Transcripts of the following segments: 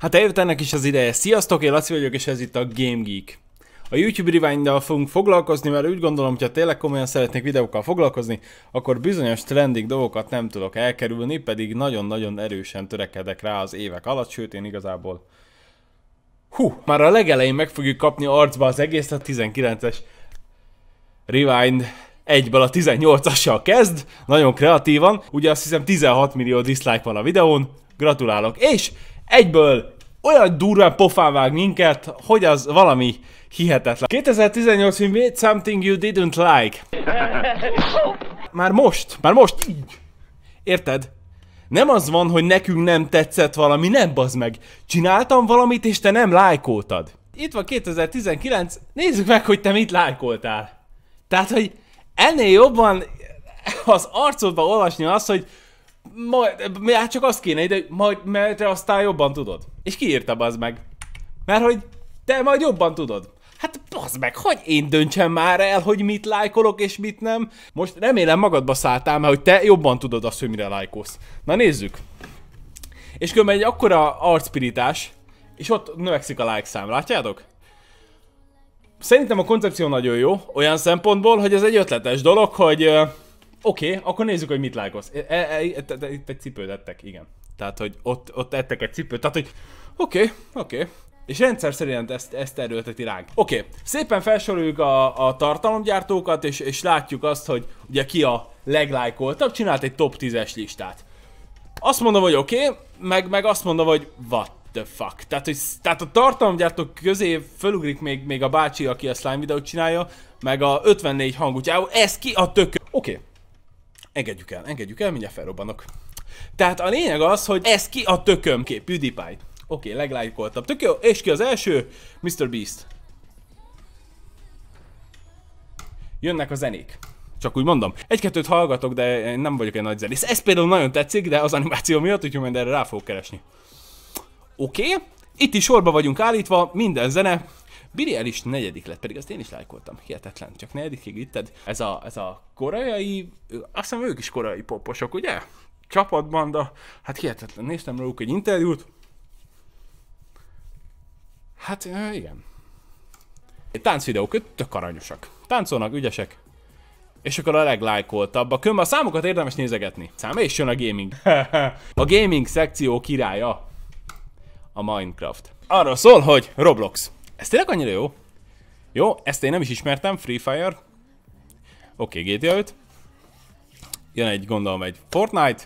Hát eljött ennek is az ideje. Sziasztok, én Laci vagyok, és ez itt a Game Geek. A YouTube rewind fogunk foglalkozni, mert úgy gondolom, hogy ha tényleg komolyan szeretnék videókkal foglalkozni, akkor bizonyos trending dolgokat nem tudok elkerülni, pedig nagyon-nagyon erősen törekedek rá az évek alatt, sőt én igazából... Hú, már a legelején meg fogjuk kapni arcba az egész a 19-es Rewind egyből a 18-assal kezd, nagyon kreatívan, ugye azt hiszem 16 millió dislike van a videón, gratulálok, és egyből olyan durván pofán vág minket, hogy az valami hihetetlen. 2018 film Made Something You Didn't Like. Már most, már most így. Érted? Nem az van, hogy nekünk nem tetszett valami, nem bazd meg. Csináltam valamit, és te nem lájkoltad. Itt van 2019, nézzük meg, hogy te mit lájkoltál. Tehát, hogy ennél jobban az arcodba olvasni azt, hogy majd, hát csak azt kéne ide, majd, mert te aztán jobban tudod. És kiírta az meg. Mert hogy te majd jobban tudod. Hát bazd meg, hogy én döntsem már el, hogy mit lájkolok és mit nem. Most remélem magadba szálltál, mert hogy te jobban tudod azt, hogy mire lájkolsz. Na nézzük. És különben egy akkora arcpirítás, és ott növekszik a like szám, látjátok? Szerintem a koncepció nagyon jó, olyan szempontból, hogy ez egy ötletes dolog, hogy Oké, okay, akkor nézzük, hogy mit lájkolsz. E, e, e, itt egy cipőt ettek, igen. Tehát, hogy ott, ott ettek egy cipőt, tehát, hogy oké, okay, oké. Okay. És rendszer szerint ezt, ezt erőlteti ránk. Oké, okay. szépen felsoroljuk a, a tartalomgyártókat, és, és látjuk azt, hogy ugye ki a leglájkoltabb, csinált egy top 10-es listát. Azt mondom, hogy oké, okay, meg, meg azt mondom, hogy what the fuck. Tehát, hogy, tehát a tartalomgyártók közé fölugrik még, még a bácsi, aki a slime videót csinálja, meg a 54 úgyhogy ez ki a tök... Oké, okay. Engedjük el, engedjük el, mindjárt felrobbanok. Tehát a lényeg az, hogy ez ki a tököm kép, PewDiePie. Oké, okay, leglájkoltabb. Tök jó, és ki az első? Mr. Beast. Jönnek a zenék. Csak úgy mondom. Egy-kettőt hallgatok, de én nem vagyok egy nagy zenész. Ez például nagyon tetszik, de az animáció miatt, úgyhogy majd erre rá fogok keresni. Oké, okay. itt is sorba vagyunk állítva, minden zene, Billy el is negyedik lett, pedig azt én is lájkoltam. Hihetetlen, csak negyedikig vitted. Ez a, ez a koreai, azt hiszem ők is koreai poposok, ugye? de hát hihetetlen. Néztem róluk egy interjút. Hát igen. Táncvideók, tök aranyosak. Táncolnak, ügyesek, és akkor a leglájkoltabb. A a számokat érdemes nézegetni. Szám és jön a gaming. a gaming szekció királya. A Minecraft. Arról szól, hogy Roblox. Ez tényleg annyira jó? Jó, ezt én nem is ismertem, Free Fire. Oké, okay, GTA 5. Jön egy, gondolom, egy Fortnite.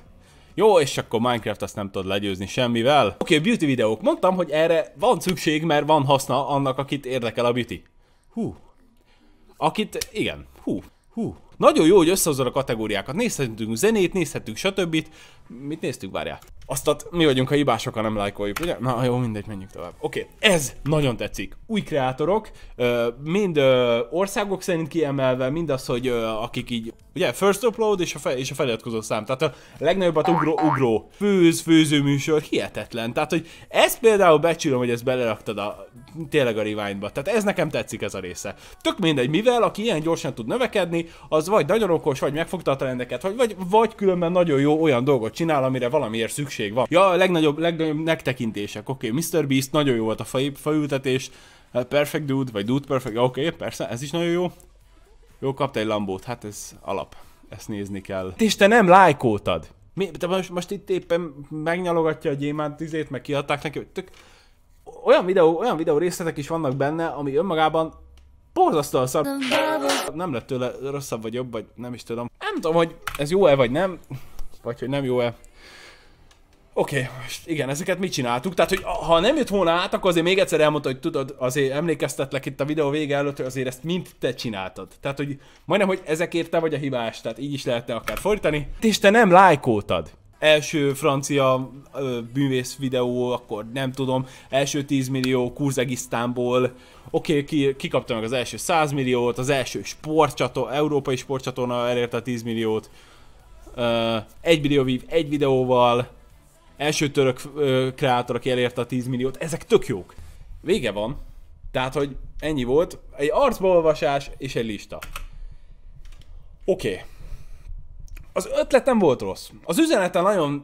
Jó, és akkor Minecraft azt nem tudod legyőzni semmivel. Oké, okay, beauty videók. Mondtam, hogy erre van szükség, mert van haszna annak, akit érdekel a beauty. Hú. Akit, igen, hú, hú. Nagyon jó, hogy összehozod a kategóriákat. Nézhetünk zenét, nézhetünk stb. Mit néztük, várjál? Azt ott mi vagyunk a hibásokkal nem lájkoljuk, ugye? Na jó, mindegy, menjünk tovább. Oké, okay. ez nagyon tetszik. Új kreátorok, mind országok szerint kiemelve, mind az, hogy akik így, ugye, first upload és a, fe, és a feliratkozó szám. Tehát a legnagyobbat ugró, ugró. Főz, főző műsor, hihetetlen. Tehát, hogy ezt például becsülöm, hogy ezt beleraktad a, tényleg a Rewind-ba. Tehát ez nekem tetszik ez a része. Tök mindegy, mivel aki ilyen gyorsan tud növekedni, az vagy nagyon okos, vagy megfogta a trendeket, vagy, vagy, vagy különben nagyon jó olyan dolgot csinál, amire valamiért szükség különbség van. Ja, a legnagyobb, legnagyobb megtekintések. Oké, okay, Mr. Beast, nagyon jó volt a fa, faültetés. Hát Perfect Dude, vagy Dude Perfect, oké, okay, persze, ez is nagyon jó. Jó, kapta egy lambót, hát ez alap. Ezt nézni kell. És te nem lájkoltad. Mi, te most, most itt éppen megnyalogatja a gyémánt izét, meg kiadták neki, tök, olyan videó, olyan videó részletek is vannak benne, ami önmagában a szar. Nem lett tőle rosszabb vagy jobb, vagy nem is tudom. Nem tudom, hogy ez jó-e vagy nem, vagy hogy nem jó-e. Oké, okay, most igen, ezeket mi csináltuk. Tehát, hogy ha nem jött volna át, akkor azért még egyszer elmondta, hogy tudod, azért emlékeztetlek itt a videó vége előtt, hogy azért ezt mind te csináltad. Tehát, hogy majdnem, hogy ezekért te vagy a hibás, tehát így is lehetne akár fordítani. És te nem lájkoltad első francia ö, bűvész videó, akkor nem tudom, első 10 millió Kurzegisztánból, oké, okay, ki, ki kapta meg az első 100 milliót, az első sportcsató, európai sportcsatorna elérte a 10 milliót, ö, egy millió vív egy videóval, első török ö, kreátor, aki elérte a 10 milliót, ezek tök jók. Vége van. Tehát, hogy ennyi volt. Egy arcbeolvasás és egy lista. Oké. Okay. Az ötlet nem volt rossz. Az üzenete nagyon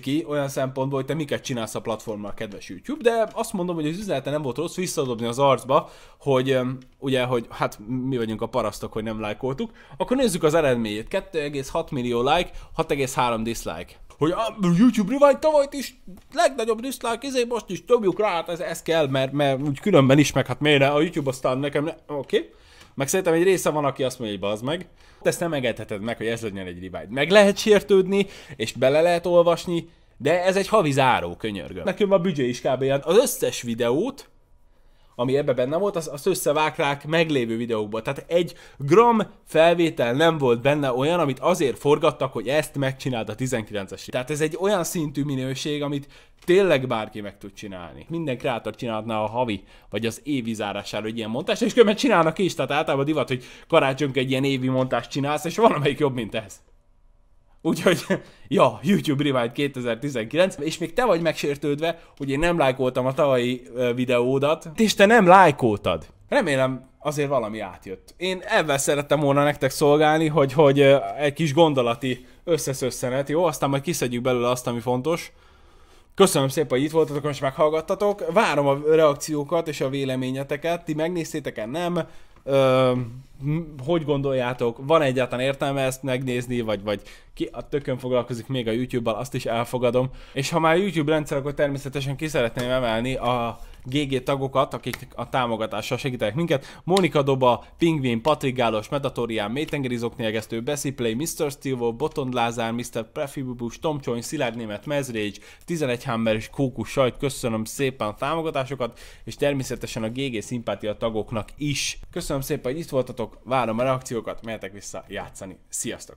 ki olyan szempontból, hogy te miket csinálsz a platformmal, kedves YouTube, de azt mondom, hogy az üzenete nem volt rossz visszadobni az arcba, hogy ugye, hogy hát mi vagyunk a parasztok, hogy nem lájkoltuk. Akkor nézzük az eredményét. 2,6 millió like, 6,3 dislike hogy a YouTube Rewind tavaly is legnagyobb diszlák, izé most is dobjuk rá, hát ez, ez kell, mert, mert úgy különben is, meg hát miért ne, a YouTube aztán nekem, ne, oké. Okay. Meg szerintem egy része van, aki azt mondja, hogy bazd meg. Ezt nem engedheted meg, hogy ez legyen egy rewind. Meg lehet sértődni, és bele lehet olvasni, de ez egy havi záró, könyörgöm. Nekem a büdzsé is kb. az összes videót, ami ebbe benne volt, azt, azt összevágták meglévő videókba. Tehát egy gram felvétel nem volt benne olyan, amit azért forgattak, hogy ezt megcsináld a 19-es. Tehát ez egy olyan szintű minőség, amit tényleg bárki meg tud csinálni. Minden kreátor csinálhatná a havi, vagy az évi zárására egy ilyen montást, és különben csinálnak is, tehát általában divat, hogy karácsonk egy ilyen évi montást csinálsz, és valamelyik jobb, mint ez. Úgyhogy, ja, YouTube Rewind 2019, és még te vagy megsértődve, hogy én nem lájkoltam a tavalyi videódat, és te nem lájkoltad. Remélem azért valami átjött. Én ebben szerettem volna nektek szolgálni, hogy, hogy egy kis gondolati összeszösszenet, jó? Aztán majd kiszedjük belőle azt, ami fontos. Köszönöm szépen, hogy itt voltatok és meghallgattatok. Várom a reakciókat és a véleményeteket. Ti megnéztétek-e? Nem. Ö- hogy gondoljátok, van egyáltalán értelme ezt megnézni, vagy, vagy ki a tökön foglalkozik még a YouTube-bal, azt is elfogadom. És ha már YouTube rendszer, akkor természetesen ki szeretném emelni a GG tagokat, akik a támogatással segítenek minket. Mónika Doba, Pingvin, Patrik Gálos, Metatorián, Mélytengeri Zoknélgesztő, Play, Mr. Stilvo, Botond Lázár, Mr. Prefibubus, Csony, Szilárd Német, Mezrégy, 11 Hammer és Kókus Sajt. Köszönöm szépen a támogatásokat, és természetesen a GG szimpátia tagoknak is. Köszönöm szépen, hogy itt voltatok, várom a reakciókat, mehetek vissza játszani. Sziasztok!